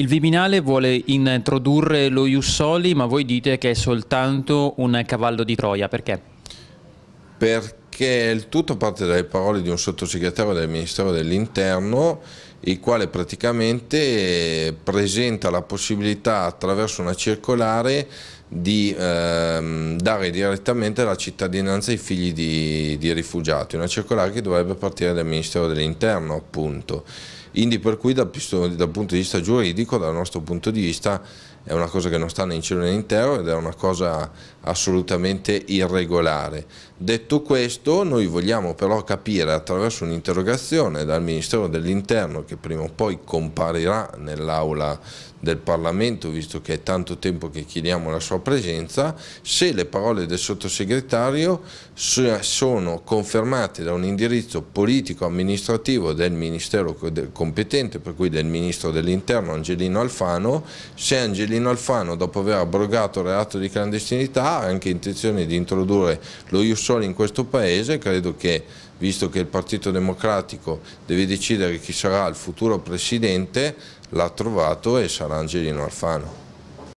Il Viminale vuole introdurre lo Jussoli, ma voi dite che è soltanto un cavallo di Troia, perché? Perché il tutto parte dalle parole di un sottosegretario del Ministero dell'Interno il quale praticamente eh, presenta la possibilità attraverso una circolare di ehm, dare direttamente la cittadinanza ai figli di, di, rifugiati, una circolare che dovrebbe partire dal Ministero dell'Interno appunto. Quindi per cui dal, dal, punto di vista giuridico, dal nostro punto di vista, è una cosa che non sta né in cielo né in terra ed è una cosa assolutamente irregolare. Detto questo, noi vogliamo però capire attraverso un'interrogazione dal Ministero dell'Interno che prima o poi comparirà nell'aula del Parlamento, visto che è tanto tempo che chiediamo la sua presenza, se le parole del sottosegretario sono confermate da un indirizzo politico-amministrativo del Ministero competente, per cui del Ministro dell'Interno Angelino Alfano, se Angelino Alfano dopo aver abrogato il reato di clandestinità ha anche intenzione di introdurre lo Ius in questo Paese, credo che visto che il Partito Democratico deve decidere chi sarà il futuro Presidente, l'ha trovato e sarà Angelino Alfano.